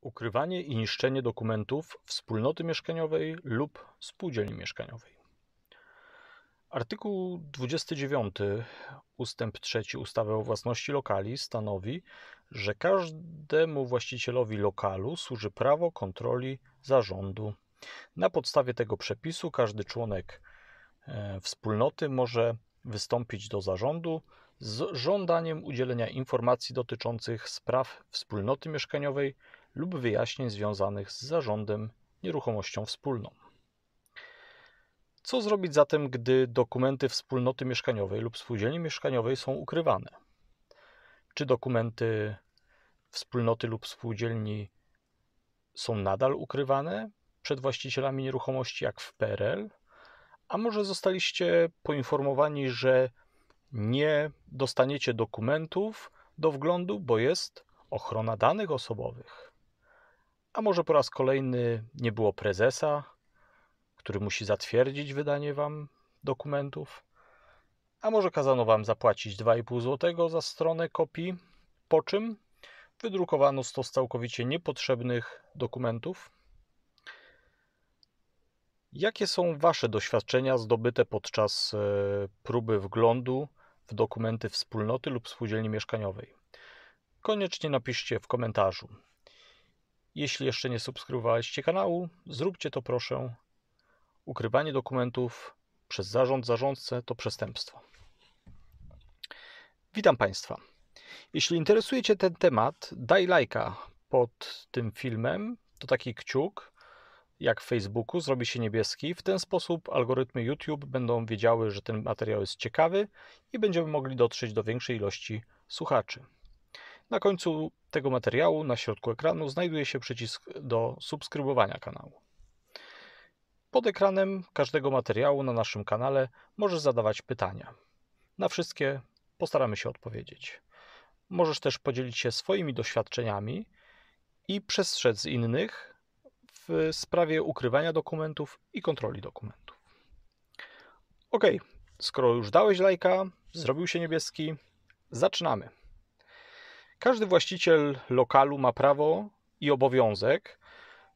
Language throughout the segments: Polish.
Ukrywanie i niszczenie dokumentów wspólnoty mieszkaniowej lub spółdzielni mieszkaniowej. Artykuł 29 ustęp 3 ustawy o własności lokali stanowi, że każdemu właścicielowi lokalu służy prawo kontroli zarządu. Na podstawie tego przepisu każdy członek e, wspólnoty może wystąpić do zarządu z żądaniem udzielenia informacji dotyczących spraw wspólnoty mieszkaniowej lub wyjaśnień związanych z zarządem nieruchomością wspólną. Co zrobić zatem, gdy dokumenty wspólnoty mieszkaniowej lub spółdzielni mieszkaniowej są ukrywane? Czy dokumenty wspólnoty lub spółdzielni są nadal ukrywane przed właścicielami nieruchomości, jak w PRL? A może zostaliście poinformowani, że nie dostaniecie dokumentów do wglądu, bo jest ochrona danych osobowych? A może po raz kolejny nie było prezesa, który musi zatwierdzić wydanie wam dokumentów? A może kazano wam zapłacić 2,5 zł za stronę kopii, po czym wydrukowano stos całkowicie niepotrzebnych dokumentów? Jakie są Wasze doświadczenia zdobyte podczas e, próby wglądu w dokumenty wspólnoty lub spółdzielni mieszkaniowej? Koniecznie napiszcie w komentarzu. Jeśli jeszcze nie subskrybowaliście kanału, zróbcie to proszę. Ukrywanie dokumentów przez zarząd zarządcę to przestępstwo. Witam Państwa. Jeśli interesuje Cię ten temat, daj lajka pod tym filmem. To taki kciuk, jak w Facebooku, zrobi się niebieski. W ten sposób algorytmy YouTube będą wiedziały, że ten materiał jest ciekawy i będziemy mogli dotrzeć do większej ilości słuchaczy. Na końcu tego materiału na środku ekranu znajduje się przycisk do subskrybowania kanału. Pod ekranem każdego materiału na naszym kanale możesz zadawać pytania. Na wszystkie postaramy się odpowiedzieć. Możesz też podzielić się swoimi doświadczeniami i przestrzec innych w sprawie ukrywania dokumentów i kontroli dokumentów. Ok, skoro już dałeś lajka, zrobił się niebieski, zaczynamy. Każdy właściciel lokalu ma prawo i obowiązek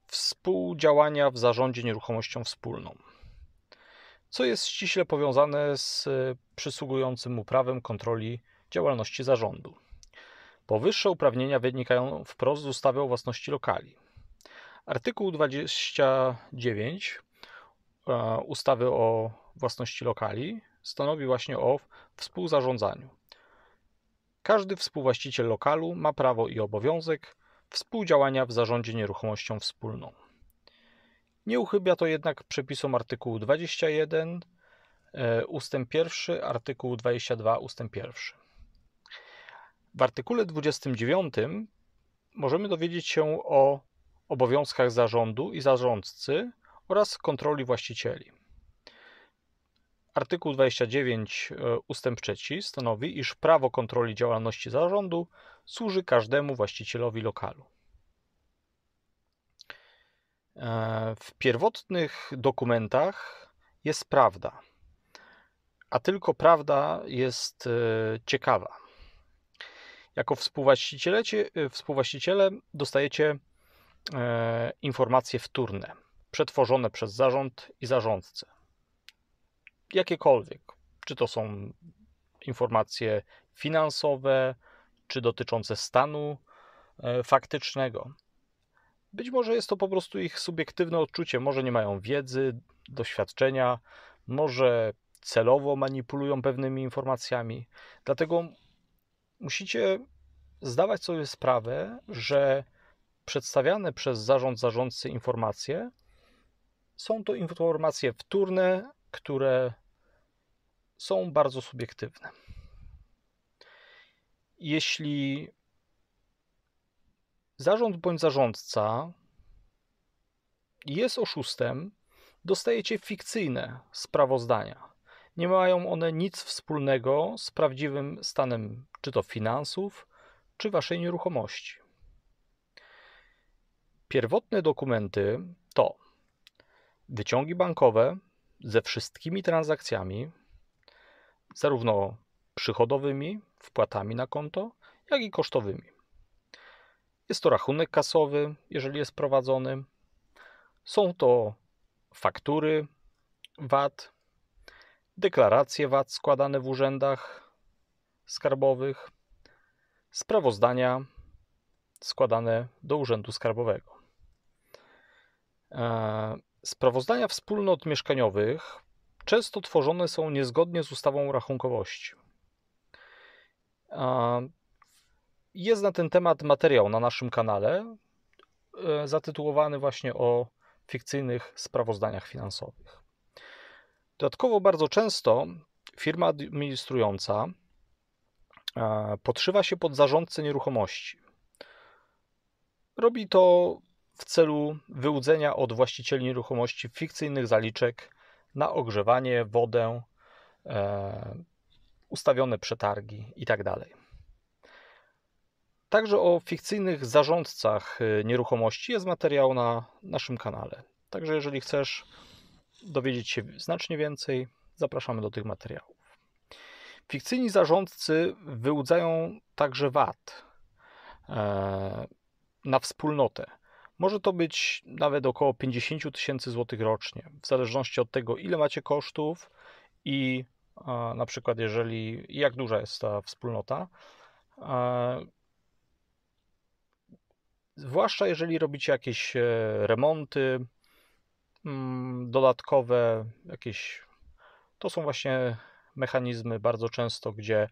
współdziałania w zarządzie nieruchomością wspólną, co jest ściśle powiązane z e, przysługującym mu prawem kontroli działalności zarządu. Powyższe uprawnienia wynikają wprost z ustawy o własności lokali. Artykuł 29 e, ustawy o własności lokali stanowi właśnie o współzarządzaniu. Każdy współwłaściciel lokalu ma prawo i obowiązek współdziałania w zarządzie nieruchomością wspólną. Nie uchybia to jednak przepisom artykułu 21 ustęp 1, art. 22 ustęp 1. W artykule 29 możemy dowiedzieć się o obowiązkach zarządu i zarządcy oraz kontroli właścicieli. Artykuł 29 e, ustęp 3 stanowi, iż prawo kontroli działalności zarządu służy każdemu właścicielowi lokalu. E, w pierwotnych dokumentach jest prawda, a tylko prawda jest e, ciekawa. Jako współwłaściciele, współwłaściciele dostajecie informacje wtórne, przetworzone przez zarząd i zarządcę jakiekolwiek. Czy to są informacje finansowe, czy dotyczące stanu e, faktycznego. Być może jest to po prostu ich subiektywne odczucie, może nie mają wiedzy, doświadczenia, może celowo manipulują pewnymi informacjami. Dlatego musicie zdawać sobie sprawę, że przedstawiane przez zarząd zarządcy informacje są to informacje wtórne, które są bardzo subiektywne. Jeśli zarząd bądź zarządca jest oszustem, dostajecie fikcyjne sprawozdania. Nie mają one nic wspólnego z prawdziwym stanem czy to finansów, czy waszej nieruchomości. Pierwotne dokumenty to wyciągi bankowe ze wszystkimi transakcjami, zarówno przychodowymi wpłatami na konto, jak i kosztowymi. Jest to rachunek kasowy, jeżeli jest prowadzony. Są to faktury VAT, deklaracje VAT składane w urzędach skarbowych, sprawozdania składane do Urzędu Skarbowego. E, sprawozdania wspólnot mieszkaniowych często tworzone są niezgodnie z ustawą rachunkowości. Jest na ten temat materiał na naszym kanale, e, zatytułowany właśnie o fikcyjnych sprawozdaniach finansowych. Dodatkowo bardzo często firma administrująca e, podszywa się pod zarządcę nieruchomości. Robi to w celu wyłudzenia od właścicieli nieruchomości fikcyjnych zaliczek na ogrzewanie, wodę, e, ustawione przetargi itd. Tak także o fikcyjnych zarządcach e, nieruchomości jest materiał na naszym kanale. Także jeżeli chcesz dowiedzieć się znacznie więcej, zapraszamy do tych materiałów. Fikcyjni zarządcy wyłudzają także VAT e, na wspólnotę. Może to być nawet około 50 tysięcy złotych rocznie, w zależności od tego, ile macie kosztów i na przykład jeżeli, jak duża jest ta wspólnota. Zwłaszcza jeżeli robicie jakieś e, remonty mm, dodatkowe, jakieś. To są właśnie mechanizmy bardzo często, gdzie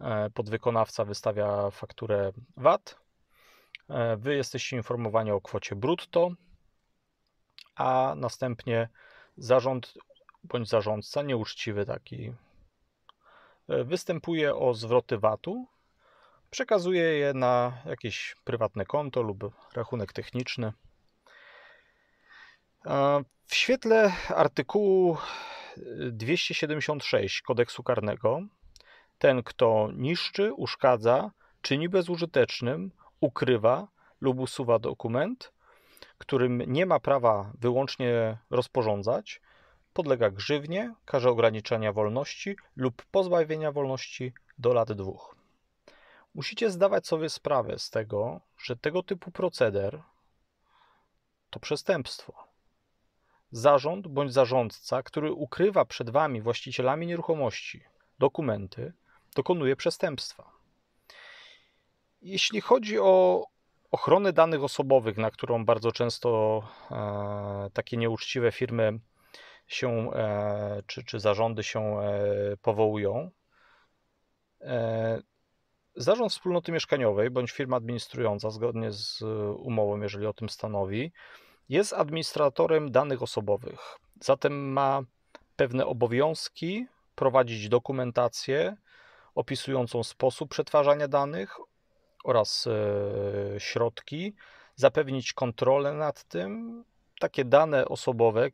e, podwykonawca wystawia fakturę VAT E, wy jesteście informowani o kwocie brutto, a następnie zarząd bądź zarządca, nieuczciwy taki, e, występuje o zwroty VAT-u, przekazuje je na jakieś prywatne konto lub rachunek techniczny. E, w świetle artykułu 276 kodeksu karnego, ten, kto niszczy, uszkadza, czyni bezużytecznym ukrywa lub usuwa dokument, którym nie ma prawa wyłącznie rozporządzać, podlega grzywnie, karze ograniczenia wolności lub pozbawienia wolności do lat dwóch. Musicie zdawać sobie sprawę z tego, że tego typu proceder to przestępstwo. Zarząd bądź zarządca, który ukrywa przed wami właścicielami nieruchomości dokumenty, dokonuje przestępstwa. Jeśli chodzi o ochronę danych osobowych, na którą bardzo często e, takie nieuczciwe firmy się e, czy, czy zarządy się e, powołują, Zarząd wspólnoty mieszkaniowej bądź firma administrująca, zgodnie z umową, jeżeli o tym stanowi, jest administratorem danych osobowych. Zatem ma pewne obowiązki prowadzić dokumentację opisującą sposób przetwarzania danych oraz e, środki, zapewnić kontrolę nad tym, takie dane osobowe,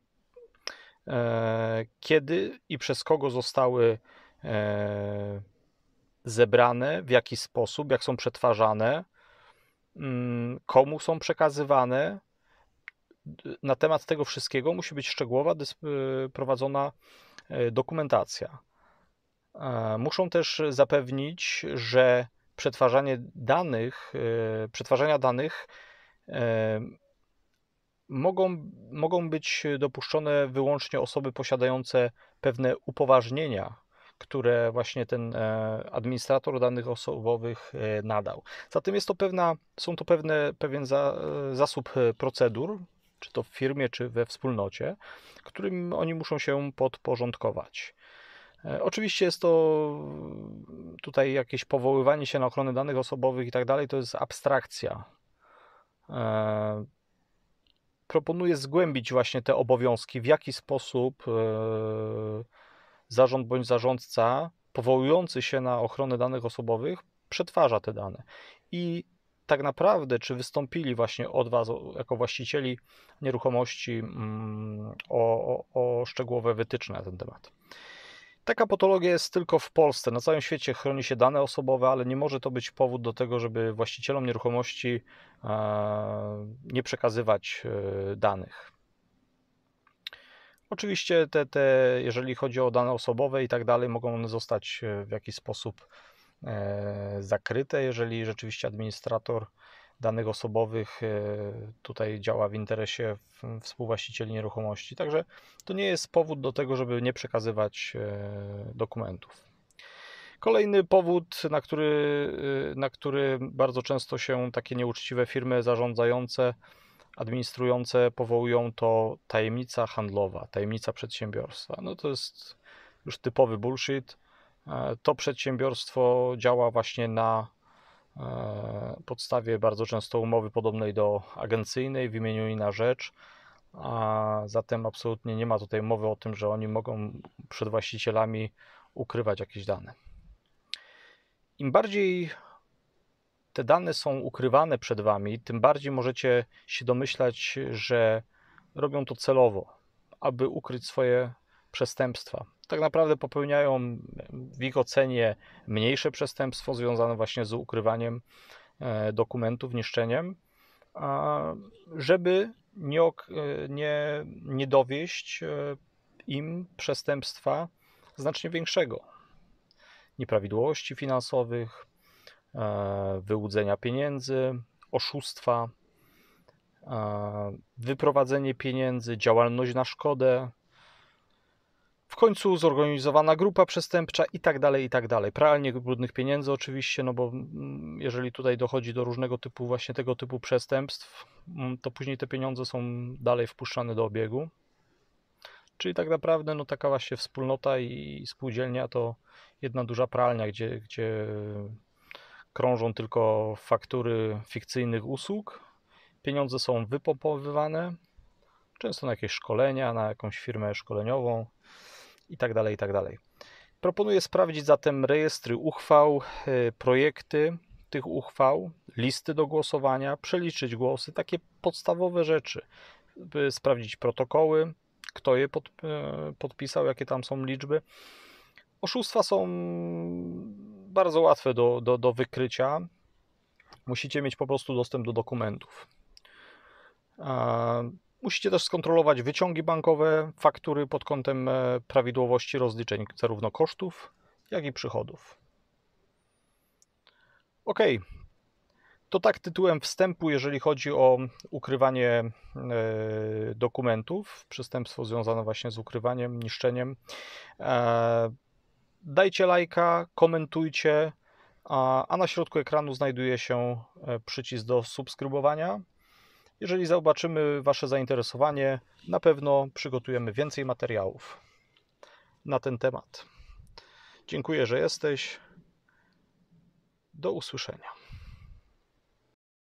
e, kiedy i przez kogo zostały e, zebrane, w jaki sposób, jak są przetwarzane, mm, komu są przekazywane. Na temat tego wszystkiego musi być szczegółowa prowadzona dokumentacja. Muszą też zapewnić, że przetwarzanie danych, e, przetwarzania danych e, mogą, mogą być dopuszczone wyłącznie osoby posiadające pewne upoważnienia, które właśnie ten e, administrator danych osobowych nadał. Zatem jest to pewna, są to pewne, pewien za, zasób procedur, czy to w firmie, czy we wspólnocie, którym oni muszą się podporządkować. E, oczywiście jest to mm, tutaj jakieś powoływanie się na ochronę danych osobowych i tak dalej, to jest abstrakcja. E, proponuję zgłębić właśnie te obowiązki, w jaki sposób e, zarząd bądź zarządca powołujący się na ochronę danych osobowych przetwarza te dane. I tak naprawdę, czy wystąpili właśnie od Was jako właścicieli nieruchomości mm, o, o, o szczegółowe wytyczne na ten temat. Taka patologia jest tylko w Polsce. Na całym świecie chroni się dane osobowe, ale nie może to być powód do tego, żeby właścicielom nieruchomości e, nie przekazywać e, danych. Oczywiście te, te, jeżeli chodzi o dane osobowe i tak dalej, mogą one zostać e, w jakiś sposób zakryte, jeżeli rzeczywiście administrator danych osobowych e, tutaj działa w interesie współwłaścicieli nieruchomości. Także to nie jest powód do tego, żeby nie przekazywać e, dokumentów. Kolejny powód, na który, e, na który bardzo często się takie nieuczciwe firmy zarządzające, administrujące powołują, to tajemnica handlowa, tajemnica przedsiębiorstwa. No to jest już typowy bullshit. To przedsiębiorstwo działa właśnie na E, podstawie bardzo często umowy podobnej do agencyjnej w imieniu i na rzecz. A zatem absolutnie nie ma tutaj mowy o tym, że oni mogą przed właścicielami ukrywać jakieś dane. Im bardziej te dane są ukrywane przed Wami, tym bardziej możecie się domyślać, że robią to celowo, aby ukryć swoje przestępstwa. Tak naprawdę popełniają w ich ocenie mniejsze przestępstwo związane właśnie z ukrywaniem e, dokumentów, niszczeniem, żeby nie, e, nie, nie dowieść e, im przestępstwa znacznie większego. Nieprawidłowości finansowych, wyłudzenia pieniędzy, oszustwa, wyprowadzenie pieniędzy, działalność na szkodę, w końcu zorganizowana grupa przestępcza i tak dalej, i tak dalej. Pralnie brudnych pieniędzy oczywiście, no bo mm, jeżeli tutaj dochodzi do różnego typu, właśnie tego typu przestępstw, mm, to później te pieniądze są dalej wpuszczane do obiegu. Czyli tak naprawdę no, taka właśnie wspólnota i spółdzielnia to jedna duża pralnia, gdzie, gdzie krążą tylko faktury fikcyjnych usług. Pieniądze są wypompowywane, często na jakieś szkolenia, na jakąś firmę szkoleniową i i tak dalej tak dalej. Proponuję sprawdzić zatem rejestry uchwał, y, projekty tych uchwał, listy do głosowania, przeliczyć głosy, takie podstawowe rzeczy. Y, sprawdzić protokoły, kto je pod, y, podpisał, jakie tam są liczby. Oszustwa są bardzo łatwe do, do, do wykrycia. Musicie mieć po prostu dostęp do dokumentów. Musicie też skontrolować wyciągi bankowe, faktury pod kątem e, prawidłowości rozliczeń zarówno kosztów, jak i przychodów. Ok, to tak tytułem wstępu, jeżeli chodzi o ukrywanie e, dokumentów, przestępstwo związane właśnie z ukrywaniem, niszczeniem. E, dajcie lajka, komentujcie, a na środku ekranu znajduje się przycisk do subskrybowania. Jeżeli zobaczymy Wasze zainteresowanie, na pewno przygotujemy więcej materiałów na ten temat. Dziękuję, że jesteś. Do usłyszenia.